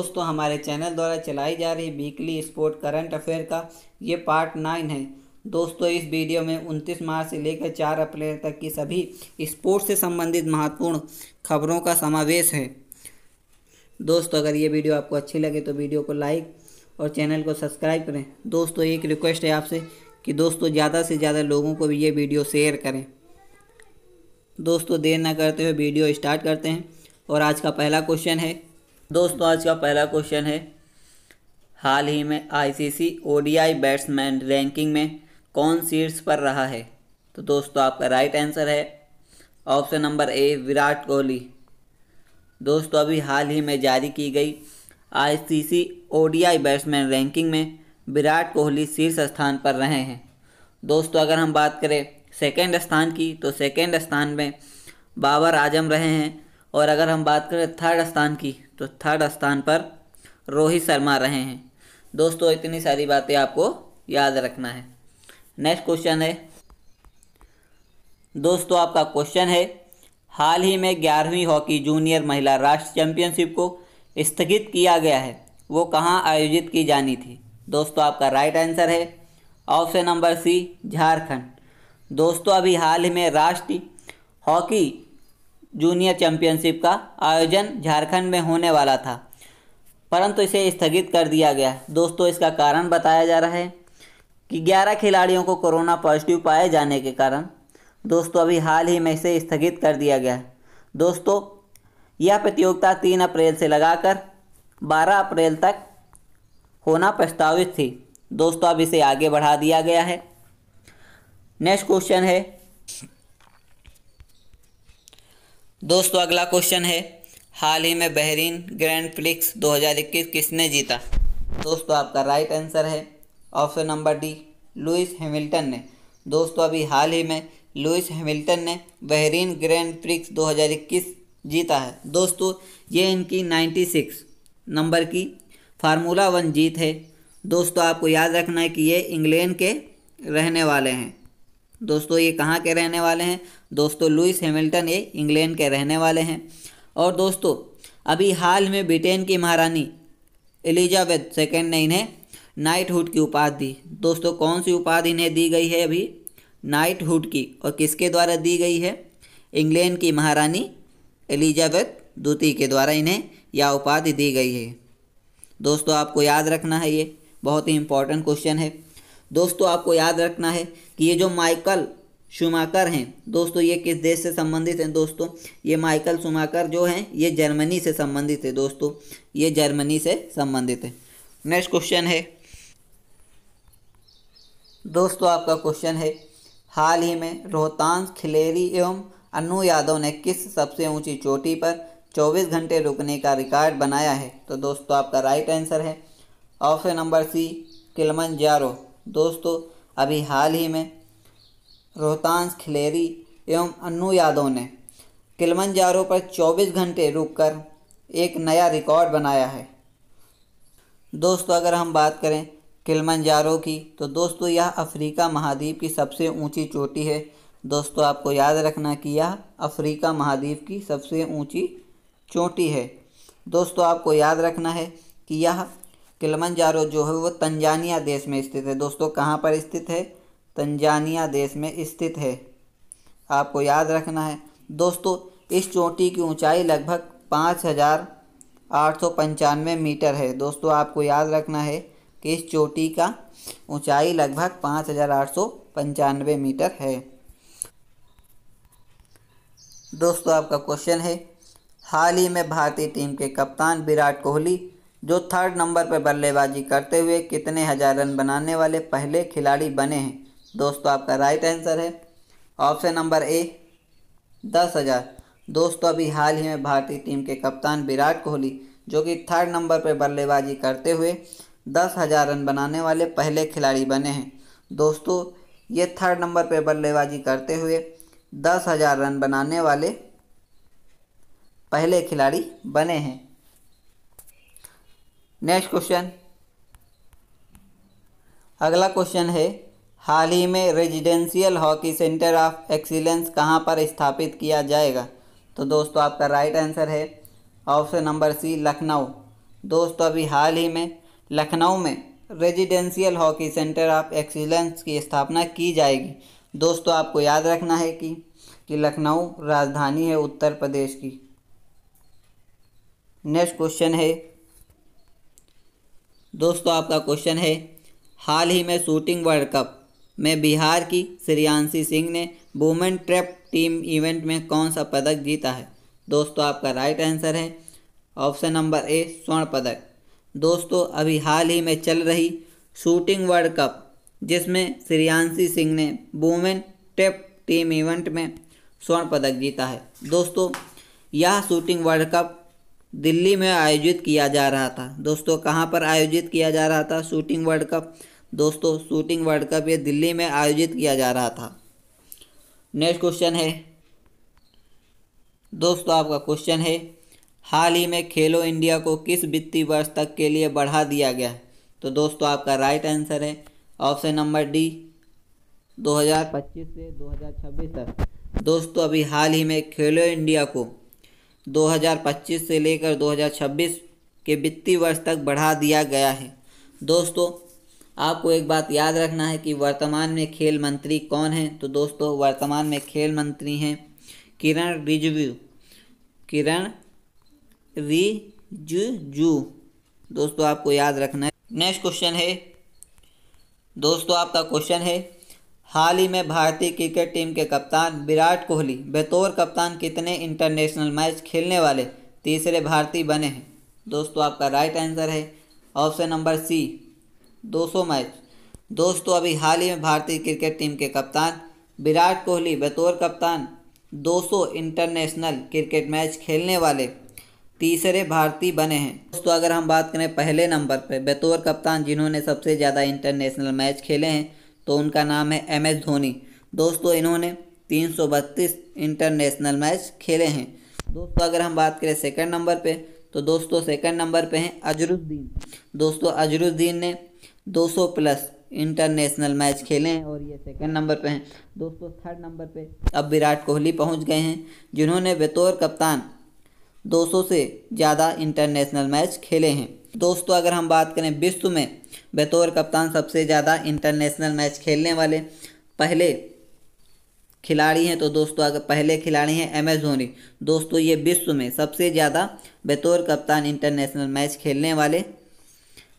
दोस्तों हमारे चैनल द्वारा चलाई जा रही वीकली स्पोर्ट करंट अफेयर का ये पार्ट नाइन है दोस्तों इस वीडियो में 29 मार्च से लेकर 4 अप्रैल तक की सभी स्पोर्ट्स से संबंधित महत्वपूर्ण खबरों का समावेश है दोस्तों अगर ये वीडियो आपको अच्छी लगे तो वीडियो को लाइक और चैनल को सब्सक्राइब करें दोस्तों एक रिक्वेस्ट है आपसे कि दोस्तों ज़्यादा से ज़्यादा लोगों को भी ये वीडियो शेयर करें दोस्तों देर ना करते हुए वीडियो स्टार्ट करते हैं और आज का पहला क्वेश्चन है दोस्तों आज का पहला क्वेश्चन है हाल ही में आईसीसी ओडीआई बैट्समैन रैंकिंग में कौन शीर्ष पर रहा है तो दोस्तों आपका राइट आंसर है option number A Virat Kohli दोस्तों अभी हाल ही में जारी की गई आईसीसी ओडीआई बैट्समैन रैंकिंग में विराट कोहली शीर्ष स्थान पर रहे हैं दोस्तों अगर हम बात करें सेकेंड स्थान की तो सेकेंड स्थान में बाबर आजम रहे हैं और अगर हम बात करें थर्ड स्थान की तो थर्ड स्थान पर रोहित शर्मा रहे हैं दोस्तों इतनी सारी बातें आपको याद रखना है नेक्स्ट क्वेश्चन है दोस्तों आपका क्वेश्चन है हाल ही में ग्यारहवीं हॉकी जूनियर महिला राष्ट्र चैंपियनशिप को स्थगित किया गया है वो कहाँ आयोजित की जानी थी दोस्तों आपका राइट आंसर है ऑप्शन नंबर सी झारखंड दोस्तों अभी हाल ही में राष्ट्रीय हॉकी जूनियर चैंपियनशिप का आयोजन झारखंड में होने वाला था परंतु इसे स्थगित कर दिया गया दोस्तों इसका कारण बताया जा रहा है कि 11 खिलाड़ियों को कोरोना पॉजिटिव पाए जाने के कारण दोस्तों अभी हाल ही में इसे स्थगित कर दिया गया दोस्तों यह प्रतियोगिता तीन अप्रैल से लगाकर बारह अप्रैल तक होना प्रस्तावित थी दोस्तों अब इसे आगे बढ़ा दिया गया है नेक्स्ट क्वेश्चन है दोस्तों अगला क्वेश्चन है हाल ही में बहरीन ग्रैंड फ्लिक्स 2021 किसने जीता दोस्तों आपका राइट आंसर है option number D Lewis Hamilton ने दोस्तों अभी हाल ही में लुइस हैमिल्टन ने बहरीन ग्रैंड फ्लिक्स 2021 जीता है दोस्तों ये इनकी 96 नंबर की फार्मूला वन जीत है दोस्तों आपको याद रखना है कि ये इंग्लैंड के रहने वाले हैं दोस्तों ये कहाँ के रहने वाले हैं दोस्तों लुइस हैमिल्टन ये इंग्लैंड के रहने वाले हैं और दोस्तों अभी हाल में ब्रिटेन की महारानी एलिजाबेथ सेकेंड ने इन्हें नाइटहुड की उपाधि दी दोस्तों कौन सी उपाधि इन्हें दी गई है अभी नाइटहुड की और किसके द्वारा दी गई है इंग्लैंड की महारानी एलिजाबेथ द्वितीय के द्वारा इन्हें यह उपाधि दी गई है दोस्तों आपको याद रखना है ये बहुत ही इंपॉर्टेंट क्वेश्चन है दोस्तों आपको याद रखना है कि ये जो माइकल शुमाकर हैं दोस्तों ये किस देश से संबंधित हैं दोस्तों ये माइकल शुमाकर जो हैं ये जर्मनी से संबंधित है दोस्तों ये जर्मनी से संबंधित है नेक्स्ट क्वेश्चन है दोस्तों आपका क्वेश्चन है हाल ही में रोहतांग खिलेरी एवं अनु यादव ने किस सबसे ऊंची चोटी पर 24 घंटे रुकने का रिकॉर्ड बनाया है तो दोस्तों आपका राइट आंसर है option number C Kilimanjaro दोस्तों अभी हाल ही में रोहतांस खिलेरी एवं अन्नू यादव ने किलमंजारो पर 24 घंटे रुककर एक नया रिकॉर्ड बनाया है दोस्तों अगर हम बात करें किलमंजारो की तो दोस्तों यह अफ्रीका महाद्वीप की सबसे ऊंची चोटी है दोस्तों आपको याद रखना कि यह अफ्रीका महाद्वीप की सबसे ऊंची चोटी है दोस्तों आपको याद रखना है कि यह किलमंजारो जो है वो तंजानिया देश में स्थित है दोस्तों कहाँ पर स्थित है तंजानिया देश में स्थित है आपको याद रखना है दोस्तों इस चोटी की ऊंचाई लगभग पाँच हज़ार आठ सौ पंचानवे मीटर है दोस्तों आपको याद रखना है कि इस चोटी का ऊंचाई लगभग पाँच हज़ार आठ सौ पंचानवे मीटर है दोस्तों आपका क्वेश्चन है हाल ही में भारतीय टीम के कप्तान विराट कोहली जो थर्ड नंबर पर बल्लेबाजी करते हुए कितने हज़ार रन बनाने वाले पहले खिलाड़ी बने हैं दोस्तों आपका राइट आंसर है ऑप्शन नंबर ए दस हज़ार दोस्तों अभी हाल ही में भारतीय टीम के कप्तान विराट कोहली जो कि थर्ड नंबर पर बल्लेबाजी करते हुए दस हज़ार रन बनाने वाले पहले खिलाड़ी बने हैं दोस्तों ये थर्ड नंबर पर बल्लेबाजी करते हुए दस हज़ार रन बनाने वाले पहले खिलाड़ी बने हैं नेक्स्ट क्वेश्चन अगला क्वेश्चन है हाल ही में residential hockey centre of excellence कहाँ पर स्थापित किया जाएगा तो दोस्तों आपका राइट आंसर है ऑप्शन नंबर सी लखनऊ दोस्तों अभी हाल ही में लखनऊ में residential hockey centre of excellence की स्थापना की जाएगी दोस्तों आपको याद रखना है कि कि लखनऊ राजधानी है उत्तर प्रदेश की नेक्स्ट क्वेश्चन है दोस्तों आपका क्वेश्चन है हाल ही में शूटिंग वर्ल्ड कप में बिहार की श्रियांशी सिंह ने वुमेन ट्रैप टीम इवेंट में कौन सा पदक जीता है दोस्तों आपका राइट आंसर है ऑप्शन नंबर ए स्वर्ण पदक दोस्तों अभी हाल ही में चल रही शूटिंग वर्ल्ड कप जिसमें श्रियांशी सिंह ने वुमेन ट्रैप टीम इवेंट में स्वर्ण पदक जीता है दोस्तों यह शूटिंग वर्ल्ड कप दिल्ली में आयोजित किया जा रहा था दोस्तों कहाँ पर आयोजित किया जा रहा था शूटिंग वर्ल्ड कप दोस्तों शूटिंग वर्ल्ड कप ये दिल्ली में आयोजित किया जा रहा था नेक्स्ट क्वेश्चन है दोस्तों आपका क्वेश्चन है हाल ही में खेलो इंडिया को किस वित्तीय वर्ष तक के लिए बढ़ा दिया गया तो दोस्तों आपका राइट आंसर है ऑप्शन नंबर डी 2025 से 2026 तक दोस्तों अभी हाल ही में खेलो इंडिया को 2025 से लेकर 2026 के वित्तीय वर्ष तक बढ़ा दिया गया है दोस्तों आपको एक बात याद रखना है कि वर्तमान में खेल मंत्री कौन हैं तो दोस्तों वर्तमान में खेल मंत्री हैं किरण रिजिजू किरण रिजू दोस्तों आपको याद रखना है नेक्स्ट क्वेश्चन है दोस्तों आपका क्वेश्चन है हाल ही में भारतीय क्रिकेट टीम के कप्तान विराट कोहली बतौर कप्तान कितने इंटरनेशनल मैच खेलने वाले तीसरे भारतीय बने हैं दोस्तों आपका राइट आंसर है ऑप्शन नंबर सी 200 मैच दोस्तों अभी हाल ही में भारतीय क्रिकेट टीम के कप्तान विराट कोहली बतौर कप्तान 200 इंटरनेशनल क्रिकेट मैच खेलने वाले तीसरे भारतीय बने हैं दोस्तों अगर हम बात करें पहले नंबर पर बतौर कप्तान जिन्होंने सबसे ज़्यादा इंटरनेशनल मैच खेले हैं तो उनका नाम है एम एस धोनी दोस्तों इन्होंने तीन इंटरनेशनल मैच खेले हैं दोस्तों अगर हम बात करें सेकंड नंबर पे तो दोस्तों सेकंड नंबर पे हैं अजरुद्दीन दोस्तों अजरुद्दीन ने 200 प्लस इंटरनेशनल मैच खेले हैं और ये सेकंड नंबर पे हैं दोस्तों थर्ड नंबर पे अब विराट कोहली पहुंच गए हैं जिन्होंने बतौर कप्तान 200 से ज़्यादा इंटरनेशनल मैच खेले हैं दोस्तों अगर हम बात करें विश्व में बतौर कप्तान सबसे ज़्यादा इंटरनेशनल मैच खेलने वाले पहले खिलाड़ी हैं तो दोस्तों अगर पहले खिलाड़ी हैं एम एस धोनी दोस्तों ये विश्व में सबसे ज़्यादा बतौर कप्तान इंटरनेशनल मैच खेलने वाले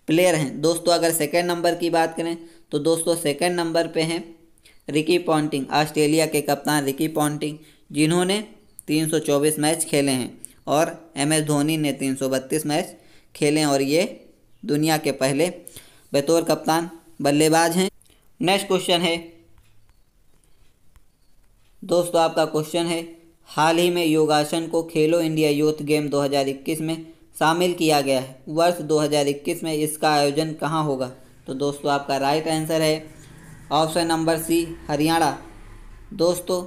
प्लेयर हैं दोस्तों अगर सेकेंड नंबर की बात करें तो दोस्तों सेकेंड नंबर पे हैं रिकी पॉन्टिंग ऑस्ट्रेलिया के कप्तान रिकी पॉन्टिंग जिन्होंने 324 मैच खेले हैं और एम एस धोनी ने 332 मैच खेले हैं और ये दुनिया के पहले बतौर कप्तान बल्लेबाज हैं नेक्स्ट क्वेश्चन है दोस्तों आपका क्वेश्चन है हाल ही में योगासन को खेलो इंडिया यूथ गेम 2021 में शामिल किया गया है वर्ष 2021 में इसका आयोजन कहाँ होगा तो दोस्तों आपका राइट आंसर है ऑप्शन नंबर सी हरियाणा दोस्तों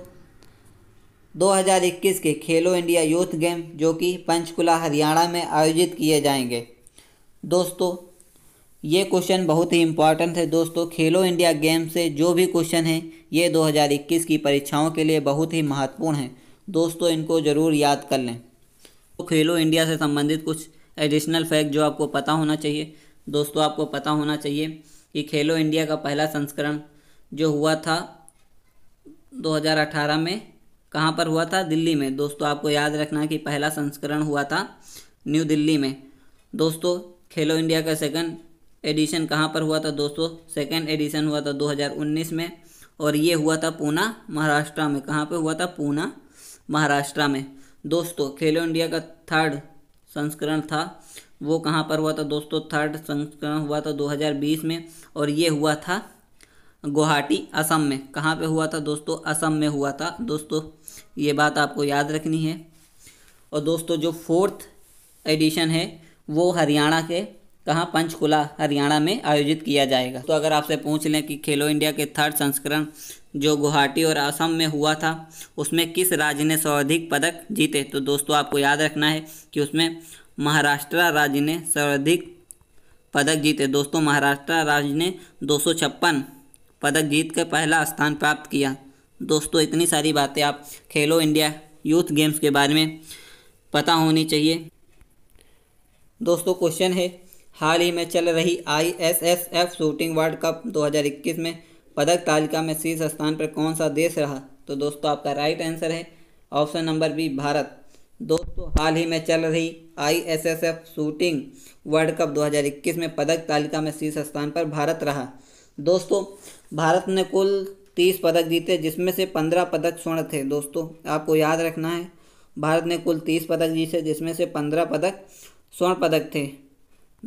2021 के खेलो इंडिया यूथ गेम जो कि पंचकुला हरियाणा में आयोजित किए जाएंगे दोस्तों ये क्वेश्चन बहुत ही इंपॉर्टेंट है दोस्तों खेलो इंडिया गेम से जो भी क्वेश्चन है ये 2021 की परीक्षाओं के लिए बहुत ही महत्वपूर्ण है दोस्तों इनको ज़रूर याद कर लें तो खेलो इंडिया से संबंधित कुछ एडिशनल फैक्ट जो आपको पता होना चाहिए दोस्तों आपको पता होना चाहिए कि खेलो इंडिया का पहला संस्करण जो हुआ था 2018 में कहाँ पर हुआ था दिल्ली में दोस्तों आपको याद रखना कि पहला संस्करण हुआ था न्यू दिल्ली में दोस्तों खेलो इंडिया का सेकंड एडिशन कहाँ पर हुआ था दोस्तों सेकेंड एडिशन हुआ था 2019 में और ये हुआ था पूना महाराष्ट्र में कहाँ पे हुआ था पूना महाराष्ट्र में दोस्तों खेलो इंडिया का थर्ड संस्करण था वो कहाँ पर हुआ था दोस्तों थर्ड संस्करण हुआ था 2020 में और ये हुआ था गुवाहाटी असम में कहाँ पे हुआ था दोस्तों असम में हुआ था दोस्तों ये बात आपको याद रखनी है और दोस्तों जो फोर्थ एडिशन है वो हरियाणा के कहाँ पंचकुला हरियाणा में आयोजित किया जाएगा तो अगर आपसे पूछ लें कि खेलो इंडिया के थर्ड संस्करण जो गुवाहाटी और असम में हुआ था उसमें किस राज्य ने सर्वाधिक पदक जीते तो दोस्तों आपको याद रखना है कि उसमें महाराष्ट्र राज्य ने सर्वाधिक पदक जीते दोस्तों महाराष्ट्र राज्य ने दो पदक जीत कर पहला स्थान प्राप्त किया दोस्तों इतनी सारी बातें आप खेलो इंडिया यूथ गेम्स के बारे में पता होनी चाहिए दोस्तों क्वेश्चन है हाल ही में चल रही आईएसएसएफ शूटिंग वर्ल्ड कप 2021 में पदक तालिका में शीर्ष स्थान पर कौन सा देश रहा तो दोस्तों आपका राइट आंसर है ऑप्शन नंबर बी भारत दोस्तों हाल ही में चल रही आईएसएसएफ शूटिंग वर्ल्ड कप 2021 में पदक तालिका में शीर्ष स्थान पर भारत रहा दोस्तों भारत ने कुल तीस पदक जीते जिसमें से पंद्रह पदक स्वर्ण थे दोस्तों आपको याद रखना है भारत ने कुल तीस पदक जीते जिसमें से पंद्रह पदक स्वर्ण पदक थे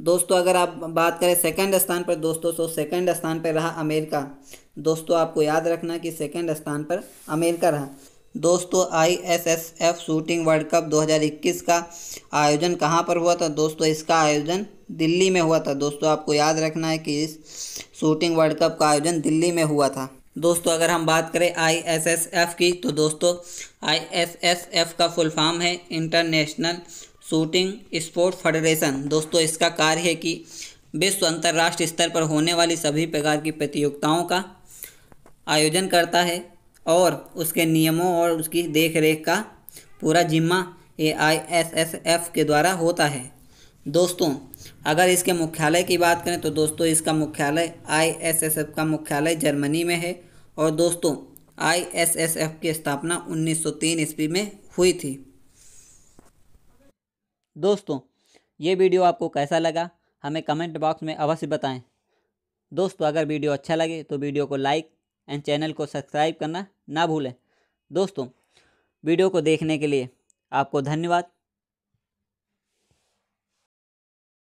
दोस्तों अगर आप बात करें सेकंड स्थान पर दोस्तों तो सेकंड स्थान पर रहा अमेरिका दोस्तों आपको याद रखना कि सेकंड स्थान पर अमेरिका रहा दोस्तों आईएसएसएफ शूटिंग वर्ल्ड कप 2021 का आयोजन कहाँ पर हुआ था दोस्तों इसका आयोजन दिल्ली में हुआ था दोस्तों आपको याद रखना है कि इस शूटिंग वर्ल्ड कप का आयोजन दिल्ली में हुआ था दोस्तों अगर हम बात करें आईएसएसएफ की तो दोस्तों आईएसएसएफ का फुल फॉर्म है इंटरनेशनल शूटिंग स्पोर्ट फेडरेशन दोस्तों इसका कार्य है कि विश्व अंतर्राष्ट्रीय स्तर पर होने वाली सभी प्रकार की प्रतियोगिताओं का आयोजन करता है और उसके नियमों और उसकी देखरेख का पूरा जिम्मा A I S S F के द्वारा होता है दोस्तों अगर इसके मुख्यालय की बात करें तो दोस्तों इसका मुख्यालय आई एस एस एफ का मुख्यालय जर्मनी में है और दोस्तों आई एस एस एफ की स्थापना 1903 ईस्वी में हुई थी दोस्तों ये वीडियो आपको कैसा लगा हमें कमेंट बॉक्स में अवश्य बताएं दोस्तों अगर वीडियो अच्छा लगे तो वीडियो को लाइक एंड चैनल को सब्सक्राइब करना ना भूलें दोस्तों वीडियो को देखने के लिए आपको धन्यवाद